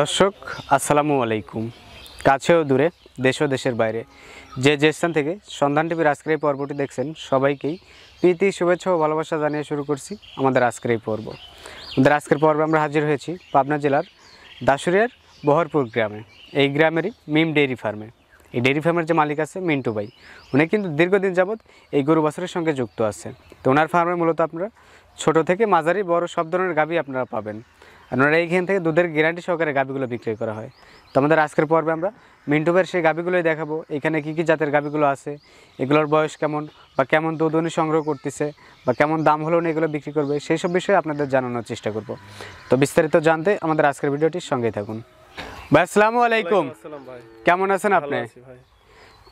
দর্শক আসসালামু আলাইকুম কাছেও দূরে দেশ ও দেশের বাইরে যে যে স্থান থেকে সন্ধান টিভির আজকের এই পর্বটি দেখছেন সবাইকেই প্রীতি শুভেচ্ছা ও ভালোবাসা জানিয়ে শুরু করছি আমাদের আজকের এই পর্ব আমাদের আজকের পর্বে আমরা হাজির হয়েছি পাবনা জেলার দাসুরিয়ার বহরপুর গ্রামে এই গ্রামেরই মিম ডেয়ারি ফার্মে এই ডেয়ারি ফার্মের যে মালিক আছে মিন্টু ভাই উনি কিন্তু দীর্ঘদিন যাবৎ এই গরু বছরের সঙ্গে যুক্ত আছে তো ওনার ফার্মে মূলত আপনারা ছোট থেকে মাঝারি বড় সব ধরনের গাভী আপনারা পাবেন আপনারা এইখান থেকে দুধের গ্যারান্টি সহকারে গাভিগুলো বিক্রয় করা হয় তো আমাদের আজকের পর্বে আমরা মিন্টুবের সেই গাভিগুলোই দেখাবো এখানে কি কি জাতের গাভিগুলো আছে এগুলোর বয়স কেমন বা কেমন দুধ উনি সংগ্রহ করতেছে বা কেমন দাম হলো উনি এগুলো বিক্রি করবে সেই সব বিষয়ে আপনাদের জানানোর চেষ্টা করব তো বিস্তারিত জানতে আমাদের আজকের ভিডিওটির সঙ্গেই থাকুন ভাই আসসালামু আলাইকুম কেমন আছেন আপনি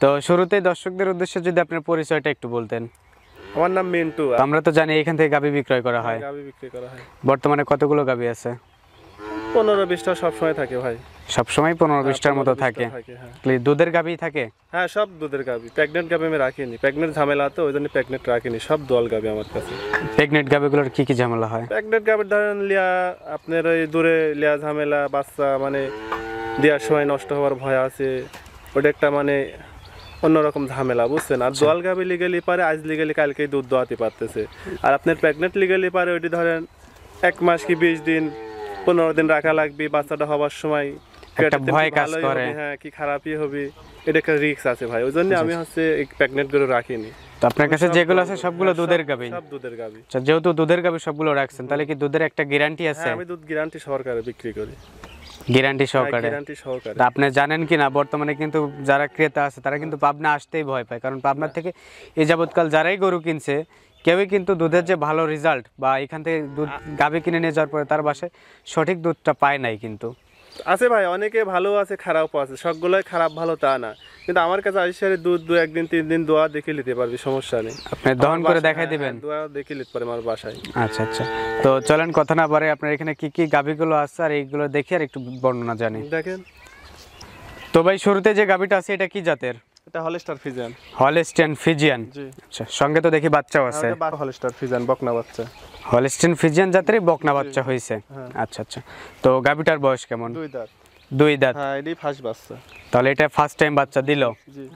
তো শুরুতেই দর্শকদের উদ্দেশ্যে যদি আপনার পরিচয়টা একটু বলতেন আমার নাম মিন্টু আমরা তো জানি এখান থেকে গাভি বিক্রয় করা হ্যাঁ, হয় গাভি বিক্রয় করা হয় বর্তমানে কতগুলো গাভি আছে পনেরো বিশটা সময় থাকে ভাই সব সময় পনেরো বিশটার মতো থাকে হ্যাঁ। দুধের গাভি থাকে হ্যাঁ সব দুধের গাবি প্রেগনেন্ট গাভি আমি রাখিনি প্রেগনেন্ট ঝামেলা তো ওই জন্য প্রেগনেন্ট রাখিনি সব দোয়াল গাভি আমার কাছে প্রেগনেন্ট গাভিগুলোর কি কি ঝামেলা হয় প্রেগনেন্ট গাভির ধরেন লিয়া আপনার ওই দূরে লিয়া ঝামেলা বাচ্চা মানে দেওয়ার সময় নষ্ট হওয়ার ভয় আছে ওটা একটা মানে অন্যরকম ঝামেলা বুঝছেন আর জল গাবে লিগেলি পারে আজ লিগেলি কালকেই দুধ দোয়াতে পারতেছে আর আপনার প্রেগনেন্ট লিগেলি পারে ওইটি ধরেন এক মাস কি বিশ দিন পনেরো দিন রাখা লাগবে বাচ্চাটা হবার সময় দুধের একটা গ্যারান্টি আছে আমি দুধ গ্যারান্টি বিক্রি করি গ্যারান্টি আপনি জানেন কি না বর্তমানে কিন্তু যারা ক্রেতা আছে তারা কিন্তু পাবনা আসতেই ভয় পায় কারণ পাবনা হ্যাঁ। থেকে এ যাবৎকাল যারাই গরু কিনছে কেউই কিন্তু দুধের যে ভালো রেজাল্ট বা এখান থেকে দুধ গাভী কিনে নিয়ে যাওয়ার পরে তার বাসায় সঠিক দুধটা পায় নাই কিন্তু আছে ভাই অনেকে ভালো আছে খারাপও আছে সবগুলোই খারাপ ভালো তা না কিন্তু আমার কাছে আইসারে দুধ দু একদিন তিন দিন দোয়া দেখে নিতে পারবি সমস্যা নেই আপনি দহন করে দেখাই দিবেন হ্যাঁ, দোয়া দেখে নিতে পারে আমার বাসায় আচ্ছা আচ্ছা তো চলেন কথা না পারে আপনার এখানে কি কি গাভীগুলো আছে আর এইগুলো দেখি আর একটু বর্ণনা জানি দেখেন তো ভাই শুরুতে যে গাভীটা আছে এটা কি জাতের এটা হলস্টার ফিজিয়ান হলস্টার ফিজিয়ান জি আচ্ছা সঙ্গে তো দেখি বাচ্চাও আছে হ্যাঁ, এটা হলস্টার ফিজিয়ান বকনা বাচ্চা হলস্টার ফিজিয়ান বকনা বাচ্চা হইছে হ্যাঁ। আচ্ছা আচ্ছা তো গাবিটার বয়স কেমন দুই দাঁত দুই দাঁত হ্যাঁ এটাই ফার্স্ট বাচ্চা তাহলে এটা ফার্স্ট টাইম বাচ্চা দিল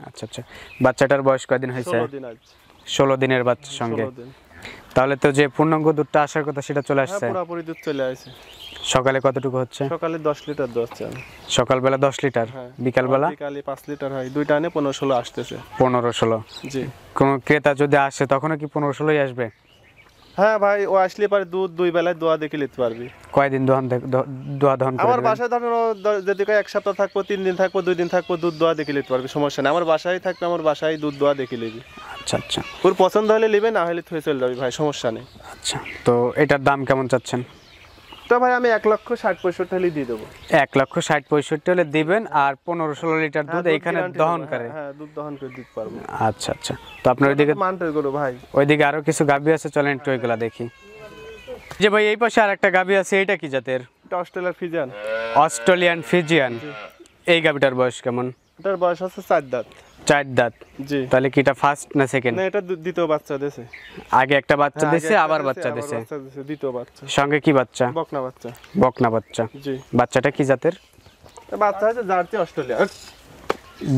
আচ্ছা আচ্ছা বাচ্চাটার বয়স কয়দিন হয়েছে ষোলো দিনের বাচ্চার সঙ্গে তাহলে তো যে পূর্ণাঙ্গ দুধটা আসার কথা সেটা চলে হ্যাঁ, আসছে পুরোপুরি দুধ চলে আসছে সকালে কতটুকু হচ্ছে সকালে 10 লিটার সকাল সকালবেলা 10 লিটার হ্যাঁ। বিকালবেলা বিকালে 5 লিটার হয় দুইটা আনে 15 16 আসতেছে 15 16 জি কোন ক্রেতা যদি আসে তখন কি 15 ই আসবে হ্যাঁ ভাই ও আসলে পারে দুধ দুই বেলায় দোয়া দেখে নিতে পারবি কয়দিন দোহান দোয়া দহন আমার বাসায় ধরো যদি কয় এক সপ্তাহ থাকবো তিন দিন থাকবো দুই দিন থাকবো দুধ দোয়া দেখে নিতে পারবি সমস্যা নেই আমার বাসায় থাকবে আমার বাসায় দুধ দোয়া দেখে নিবি আচ্ছা আচ্ছা ওর পছন্দ হলে নেবে না হলে থুয়ে চলে যাবি ভাই সমস্যা নেই আচ্ছা তো এটার দাম কেমন চাচ্ছেন তো ভাই আমি এক লক্ষ ষাট পঁয়ষট্টি হলে দিয়ে দেবো এক লক্ষ ষাট পঁয়ষট্টি হলে দিবেন আর পনেরো ষোলো লিটার দুধ হ্যাঁ, এখানে দহন করে হ্যাঁ, হ্যাঁ দুধ দহন করে দিতে পারবো আচ্ছা আচ্ছা তো আপনার ওইদিকে মানটাই করো ভাই ওইদিকে আরো কিছু গাভী আছে চলেন একটু ওইগুলা দেখি যে ভাই এই পাশে আর একটা গাভী আছে এটা কি জাতের অস্ট্রেলিয়ান ফিজিয়ান অস্ট্রেলিয়ান ফিজিয়ান এই গাভীটার বয়স কেমন এটার বয়স আছে চার দাঁত চার দাঁত জি তাহলে কি এটা ফার্স্ট না সেকেন্ড না এটা দ্বিতীয় বাচ্চা দিয়েছে আগে একটা বাচ্চা দিয়েছে আবার বাচ্চা দিয়েছে দ্বিতীয় বাচ্চা সঙ্গে কি বাচ্চা বকনা বাচ্চা বকনা বাচ্চা জি বাচ্চাটা কি জাতের বাচ্চা হয়েছে জার্সি অস্ট্রেলিয়া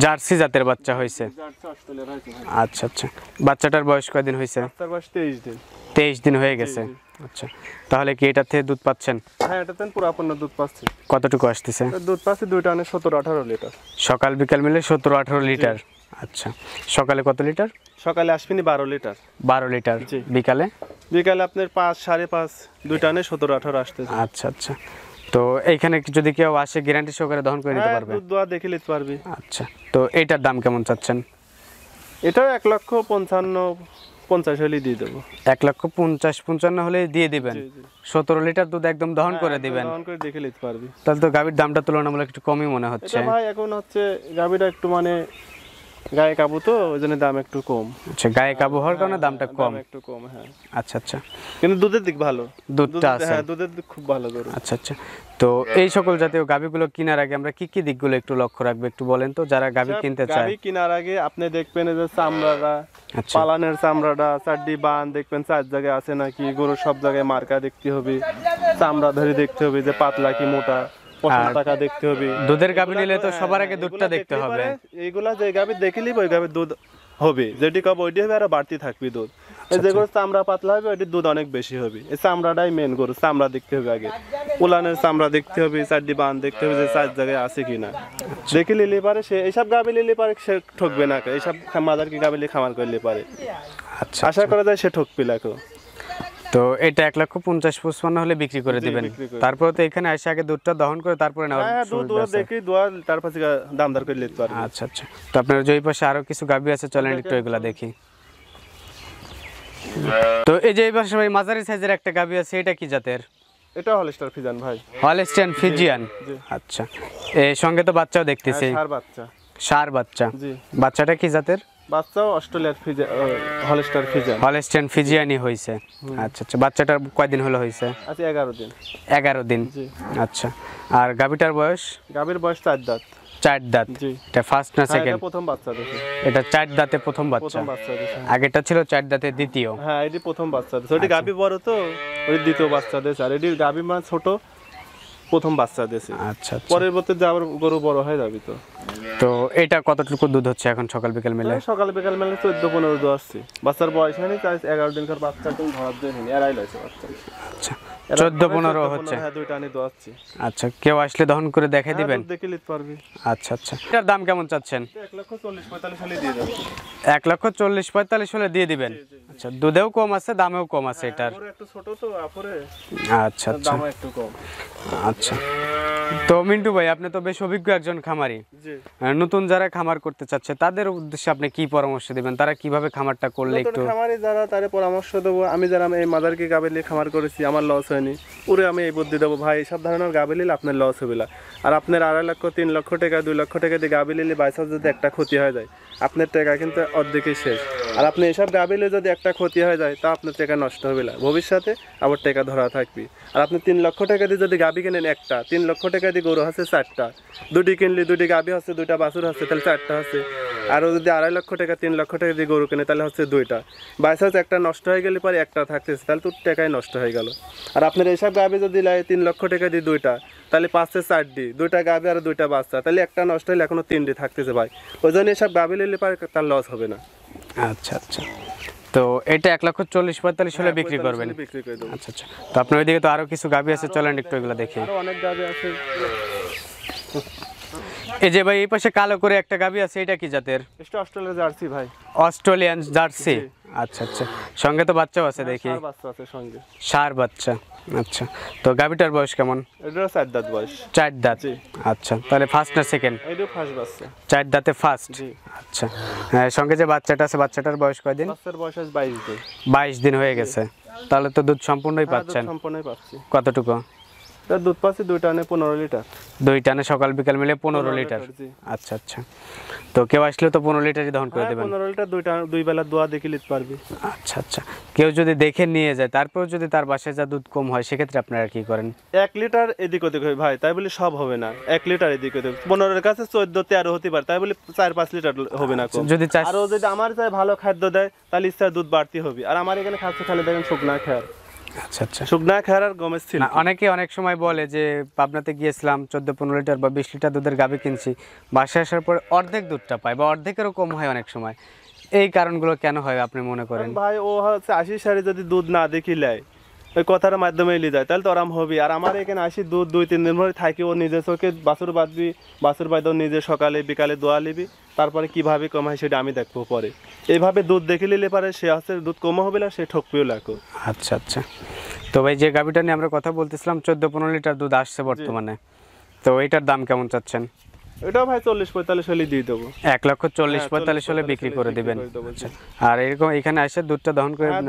জার্সি জাতের বাচ্চা হয়েছে হ্যাঁ। আচ্ছা আচ্ছা বাচ্চাটার বয়স কয়দিন হয়েছে বাচ্চার বয়স তেইশ দিন তেইশ দিন হয়ে গেছে আচ্ছা তাহলে কি এটাতে দুধ পাচ্ছেন হ্যাঁ এটাতে পুরাপূর্ণ দুধ পাচ্ছে কতটুকু আসতেছে দুধ পাচ্ছে দুইটা আনে সতেরো আঠারো লিটার সকাল বিকাল মিলে সতেরো আঠারো লিটার আচ্ছা সকালে কত লিটার সকালে আসবেনি বারো লিটার বারো লিটার জি বিকালে বিকালে আপনার পাঁচ সাড়ে পাঁচ দুই টানে সতেরো আঠারো আসতে আচ্ছা আচ্ছা তো এইখানে যদি কেউ আসে গ্যারান্টি সহকারে দহন করে নিতে হ্যাঁ, পারবে দুধ দোয়া দেখে নিতে পারবি আচ্ছা তো এটার দাম কেমন চাচ্ছেন এটাও এক লক্ষ পঞ্চান্ন পঞ্চাশ হলেই দিয়ে দেবো এক লক্ষ পঞ্চাশ পঞ্চান্ন হলে দিয়ে দিবেন সতেরো লিটার দুধ একদম দহন হ্যাঁ, করে দিবেন দহন করে দেখে নিতে পারবি তাহলে তো গাভীর দামটা তুলনামূলক একটু কমই মনে হচ্ছে ভাই এখন হচ্ছে গাভীটা একটু মানে গায়ে কাবু তো ওই জন্য দাম একটু কম আচ্ছা গায়ে কাবু হওয়ার হ্যাঁ, কারণে দামটা হ্যাঁ, কম একটু কম হ্যাঁ আচ্ছা আচ্ছা কিন্তু দুধের দিক ভালো দুধটা আছে হ্যাঁ দুধের দিক খুব ভালো আচ্ছা আচ্ছা তো এই সকল জাতীয় কেনার আগে আমরা কি কি দিকগুলো একটু লক্ষ্য রাখবো একটু বলেন তো যারা গাবি আচ্ছা, কিনতে চায় কিনার কেনার আগে আপনি দেখবেন যে চামড়াটা আচ্ছা। পালানের চামড়াটা চাড্ডি বান দেখবেন চার জায়গায় আছে নাকি গরু সব জায়গায় মার্কা দেখতে হবে চামড়া ধরে দেখতে হবে যে পাতলা কি মোটা দুধের নিলে তো সবার আগে দুধটা দেখতে হবে এইগুলা যে ওই দুধ হবে যেটি কব ওইটি হবে আরো বাড়তি থাকবে দুধ আচ্ছা, যেগুলো আচ্ছা। চামড়া পাতলা হবে দুধ অনেক বেশি হবে এই চামড়াটাই মেন গরু চামড়া দেখতে হবে আগে উলানের চামড়া দেখতে হবে চারটি বান দেখতে হবে যে চার জায়গায় আছে কিনা দেখে লিলি পারে সে এইসব গাবি লিলি পারে সে ঠকবে না এইসব মাদার কি খামার করলে পারে আচ্ছা আশা আচ্ছা। করা যায় সে ঠকবে তো এটা এক লক্ষ পঞ্চাশ পঁচপান্ন হলে বিক্রি করে দিবেন তারপরে তো এখানে এসে আগে দুধটা দহন করে তারপরে হ্যাঁ, আচ্ছা, আচ্ছা। আপনার যে পাশে আরো কিছু গাভী আছে চলেন একটু এগুলা দেখি তো এই যে এই ভাই মাঝারি সাইজের একটা গাভী আছে এটা কি জাতের এটা হলস্টার ফিজিয়ান ভাই হলস্টার ফিজিয়ান আচ্ছা এর সঙ্গে তো বাচ্চাও দেখতেছি হ্যাঁ, বাচ্চা সার বাচ্চা বাচ্চাটা কি জাতের বাচ্চাও অস্ট্রেলিয়ার ফিজা হলস্টার হলস্টার ফিজিয়ানি হইছে আচ্ছা আচ্ছা বাচ্চাটার কয়দিন হলো হইছে আচ্ছা 11 দিন 11 দিন আচ্ছা আর গাবিটার বয়স গাবির বয়স দাঁত চার দাঁত এটা ফার্স্ট না সেকেন্ড হ্যাঁ, প্রথম বাচ্চা দিছে এটা চার দাঁতে প্রথম বাচ্চা আগেটা ছিল চার দাঁতে দ্বিতীয় হ্যাঁ এটি প্রথম বাচ্চা দিছে ওটি আচ্ছা। গাবি বড় তো ওই দ্বিতীয় বাচ্চা দিছে আর এটির গাবি মা ছোট প্রথম বাচ্চা দিয়েছে আচ্ছা, আচ্ছা। পরবর্তীতে আবার গরু বড় হয়ে যাবে তো তো এটা কতটুকু দুধ হচ্ছে এখন সকাল বিকাল মিলে হ্যাঁ, সকাল বিকাল মিলে চোদ্দ পনেরো দুধ আসছে বাচ্চার বয়স হয়নি তাই এগারো দিন বাচ্চা ধরার এরাই লাগছে বাচ্চা আচ্ছা, চোদ্দ পনেরো হচ্ছে হ্যাঁ, আচ্ছা কেউ আসলে দহন করে দেখে হ্যাঁ, দিবেন আচ্ছা আচ্ছা এটার দাম কেমন চাচ্ছেন এক লক্ষ চল্লিশ পঁয়তাল্লিশ হলে দিয়ে দিবেন আচ্ছা দুধেও কম আছে দামেও কম আছে এটার আচ্ছা আচ্ছা আচ্ছা তো মিন্টু ভাই আপনি তো বেশ অভিজ্ঞ একজন খামারি জি নতুন যারা খামার করতে চাচ্ছে তাদের উদ্দেশ্যে আপনি কি পরামর্শ দিবেন তারা কিভাবে খামারটা করলে একটু খামারে যারা তারে পরামর্শ দেবো আমি যারা এই মাদারকে গাবেলি খামার করেছি আমার লস হয়নি ওরে আমি এই বুদ্ধি দেবো ভাই এসব ধরনের গাবেলি আপনার লস হবে না আর আপনার আড়াই লক্ষ তিন লক্ষ টাকা দুই লক্ষ টাকা দিয়ে গাবেলি বাইসাস যদি একটা ক্ষতি হয়ে যায় আপনার টাকা কিন্তু অর্ধেকই শেষ আর আপনি এসব গাবিলে যদি একটা ক্ষতি হয়ে যায় তা আপনার টাকা নষ্ট হবে না ভবিষ্যতে আবার টাকা ধরা থাকবে আর আপনি তিন লক্ষ টাকা দিয়ে যদি গাবি কেনেন একটা তিন লক্ষ টাকা দিয়ে গরু আছে চারটা দুটি কিনলে দুটি গাবি হচ্ছে দুইটা বাছুর হচ্ছে তাহলে চারটা হচ্ছে আরও যদি আড়াই লক্ষ টাকা তিন লক্ষ টাকা যদি গরু কেনে তাহলে হচ্ছে দুইটা বাইসাজ একটা নষ্ট হয়ে গেলে পরে একটা থাকতেছে তাহলে তো টাকাই নষ্ট হয়ে গেল আর আপনার এইসব গাবে যদি লাগে তিন লক্ষ টাকা দিয়ে দুইটা তাহলে পাঁচে চারটি দুইটা গাবে আর দুইটা বাচ্চা তাহলে একটা নষ্ট হলে এখনও তিনটি থাকতেছে ভাই ওই জন্য এসব গাবে নিলে পারে তার লস হবে না আচ্ছা আচ্ছা তো এটা এক লক্ষ চল্লিশ পঁয়তাল্লিশ হলে হ্যাঁ, বিক্রি করবেন বিক্রি করে আচ্ছা আচ্ছা তো আপনার ওইদিকে তো আরও কিছু গাবি আছে চলেন একটু এগুলো দেখে অনেক গাবি আছে এই যে ভাই এই পাশে কালো করে একটা গাবি আছে এটা কি জাতের এটা অস্ট্রেলিয়ান জার্সি ভাই অস্ট্রেলিয়ান জার্সি আচ্ছা আচ্ছা সঙ্গে তো বাচ্চাও আছে হ্যাঁ, দেখি সার বাচ্চা আছে সঙ্গে সার বাচ্চা আচ্ছা তো গাবিটার বয়স কেমন এটা চার দাঁত বয়স চার দাঁত আচ্ছা তাহলে ফার্স্ট না সেকেন্ড এই এটা ফার্স্ট বাচ্চা চার দাঁতে ফার্স্ট আচ্ছা হ্যাঁ সঙ্গে যে বাচ্চাটা আছে বাচ্চাটার বয়স কয়দিন বাচ্চার বয়স আজ 22 দিন 22 দিন হয়ে গেছে তাহলে তো দুধ সম্পূর্ণই হ্যাঁ, পাচ্ছেন সম্পূর্ণই পাচ্ছি কতটুকু এটা দুধ পাচ্ছি দুই টানে পনেরো লিটার দুই টানে সকাল বিকাল মিলে পনেরো লিটার আচ্ছা আচ্ছা তো কেউ আসলে তো পনেরো লিটারই দহন করে হ্যাঁ, দেবেন পনেরো লিটার দুই টান দুই বেলা দোয়া দেখে নিতে পারবি আচ্ছা আচ্ছা কেউ যদি দেখে নিয়ে যায় তারপর যদি তার বাসায় যা দুধ কম হয় সেক্ষেত্রে আপনারা কি করেন এক লিটার এদিক ওদিক হয় ভাই তাই বলি সব হবে না এক লিটার এদিক ওদিক পনেরোর কাছে চোদ্দ তেরো হতে পারে তাই বলে চার পাঁচ লিটার হবে না যদি আরও যদি আমার চাই ভালো খাদ্য দেয় তাহলে ইচ্ছা দুধ বাড়তি হবে আর আমার এখানে খাচ্ছে খালে দেখেন শুকনা খেয়াল আচ্ছা আচ্ছা আর অনেকে অনেক সময় বলে যে পাবনাতে গিয়েছিলাম পনেরো লিটার বা বিশ লিটার দুধের কিনছি বাসায় আসার অর্ধেক দুধটা বা অর্ধেকেরও কম হয় অনেক সময় এই কারণগুলো কেন হয় আপনি মনে করেন ভাই ও হচ্ছে আশি সারি যদি দুধ না দেখি দেখিলে ওই কথার মাধ্যমে নিয়ে যায় তাহলে তো আরাম হবি আর আমার এখানে আসি দু দুই তিন দিন ভরে থাকি ও নিজে চোখে বাছুর বাঁধবি বাছুর বাঁধব নিজে সকালে বিকালে দোয়া নিবি তারপরে কীভাবে কমায় সেটা আমি দেখবো পরে এইভাবে দুধ দেখে নিলে পারে সে আসছে দুধ কমা হবে না সে ঠকবেও লাগো আচ্ছা আচ্ছা তো ভাই যে গাভিটা নিয়ে আমরা কথা বলতেছিলাম চোদ্দো পনেরো লিটার দুধ আসছে বর্তমানে তো এটার দাম কেমন চাচ্ছেন এটা ভাই চল্লিশ পঁয়তাল্লিশ হলে দিয়ে দেবো এক লক্ষ চল্লিশ হ্যাঁ, পঁয়তাল্লিশ হলে বিক্রি করে আর এরকম এখানে এসে দুধটা দহন করে হ্যাঁ,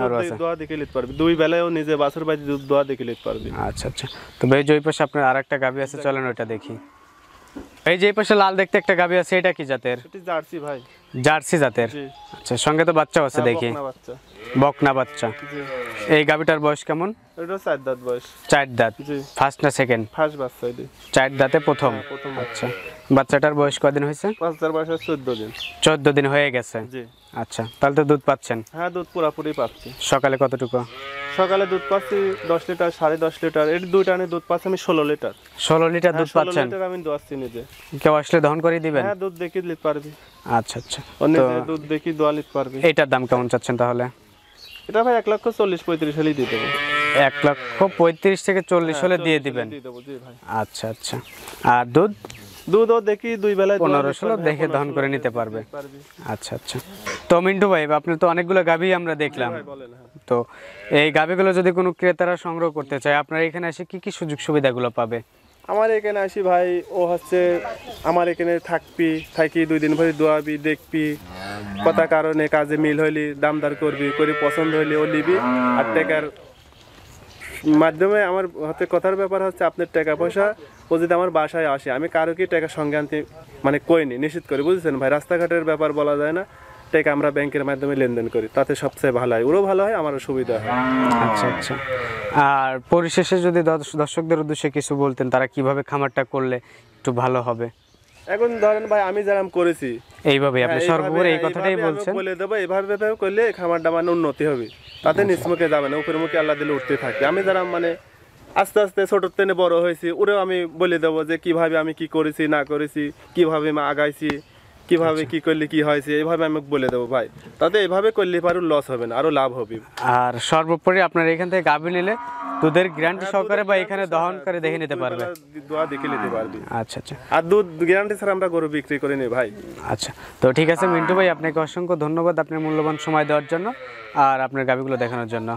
দুই বেলায় নিজে বাজি দুধ দোয়া দেখে নিতে আচ্ছা আচ্ছা তো ভাই পাশে আপনার আর একটা আছে চলেন ওইটা দেখি এই যে পাশে লাল দেখতে একটা গাভী আছে এটা কি জাতের জার্সি ভাই জার্সি জাতের আচ্ছা সঙ্গে তো বাচ্চা আছে হ্যাঁ, দেখি বকনা বাচ্চা এই গাভীটার বয়স কেমন এটা চার দাঁত বয়স চার দাঁত ফার্স্ট না সেকেন্ড ফার্স্ট বাচ্চা চার দাঁতে প্রথম আচ্ছা বাচ্চাটার বয়স কদিন হয়েছে বাচ্চার বয়স চোদ্দ দিন চোদ্দ দিন হয়ে গেছে আচ্ছা তাহলে তো দুধ পাচ্ছেন হ্যাঁ দুধ পুরাপুরি পাচ্ছি সকালে কতটুকু সকালে দুধ পাচ্ছি দশ লিটার সাড়ে দশ লিটার এটি দুই টানে দুধ পাচ্ছি আমি ষোলো লিটার ষোলো লিটার হ্যাঁ, দুধ পাচ্ছেন আমি দোয়াচ্ছি নিজে কেউ আসলে দহন করে দিবেন হ্যাঁ দুধ দেখি লিট পারবি আচ্ছা আচ্ছা অন্য দুধ দেখি দোয়া লিট পারবি এটার দাম কেমন চাচ্ছেন তাহলে এটা ভাই এক লক্ষ চল্লিশ পঁয়ত্রিশ হলেই দিয়ে দেবো এক লক্ষ পঁয়ত্রিশ থেকে চল্লিশ হ্যাঁ, হলে দিয়ে দিবেন আচ্ছা আচ্ছা আর দুধ দুধও দেখি দুই বেলায় পনেরো ষোলো দেখে ধন করে নিতে পারবে আচ্ছা আচ্ছা তো মিন্টু ভাই আপনার তো অনেকগুলো গাভী আমরা দেখলাম হ্যাঁ। তো এই গাভীগুলো যদি কোনো ক্রেতারা সংগ্রহ করতে চায় আপনার এখানে এসে কি কি সুযোগ সুবিধাগুলো পাবে আমার এখানে আসি ভাই ও হচ্ছে আমার এখানে থাকবি থাকি দুই দিন ভরে দোয়াবি দেখবি কথা কারণে কাজে মিল হইলি দামদার করবি করে পছন্দ হইলে ও নিবি আর টেকার মাধ্যমে আমার হতে কথার ব্যাপার হচ্ছে আপনার টাকা পয়সা ও যদি আমার বাসায় আসে আমি কারো কি টাকা সংক্রান্তি মানে কইনি নিশ্চিত করি বুঝেছেন ভাই রাস্তাঘাটের ব্যাপার বলা যায় না টাকা আমরা ব্যাংকের মাধ্যমে লেনদেন করি তাতে সবচেয়ে ভালো হয় ওরও ভালো হয় আমারও সুবিধা হয় আচ্ছা আচ্ছা আর পরিশেষে যদি দর্শকদের উদ্দেশ্যে কিছু বলতেন তারা কিভাবে খামারটা করলে একটু ভালো হবে এখন ধরেন ভাই আমি যেরকম করেছি হ্যাঁ, এইভাবে আপনি সর্বোপরি এই হ্যাঁ, কথাটাই বলছেন বলে দেবো এইভাবে করলে খামার দামান উন্নতি হবে তাতে আচ্ছা। নিচমুখে যাবে না উপরে মুখে আল্লাহ দিলে উঠতে থাকবে আমি যেরকম মানে আস্তে আস্তে ছোটোর তেনে বড় হয়েছি ওরেও আমি বলে দেবো যে কিভাবে আমি কি করেছি না করেছি কিভাবে আগাইছি কিভাবে আচ্ছা। কি করলে কি হয়েছে এইভাবে আমি বলে দেবো ভাই তাতে এভাবে করলে পারো লস হবে না আরো লাভ হবে আর সর্বোপরি আপনার এখান থেকে গাভী নিলে দুধের গ্যারান্টি সহকারে বা এখানে দহন করে দেখে নিতে পারবে দোয়া দেখে নিতে আচ্ছা, পারবে আচ্ছা আচ্ছা আর দুধ গ্যারান্টি ছাড়া আমরা গরু বিক্রি করি নি ভাই আচ্ছা তো ঠিক আছে মিন্টু ভাই আপনাকে অসংখ্য ধন্যবাদ আপনার মূল্যবান সময় দেওয়ার জন্য আর আপনার গাভীগুলো দেখানোর জন্য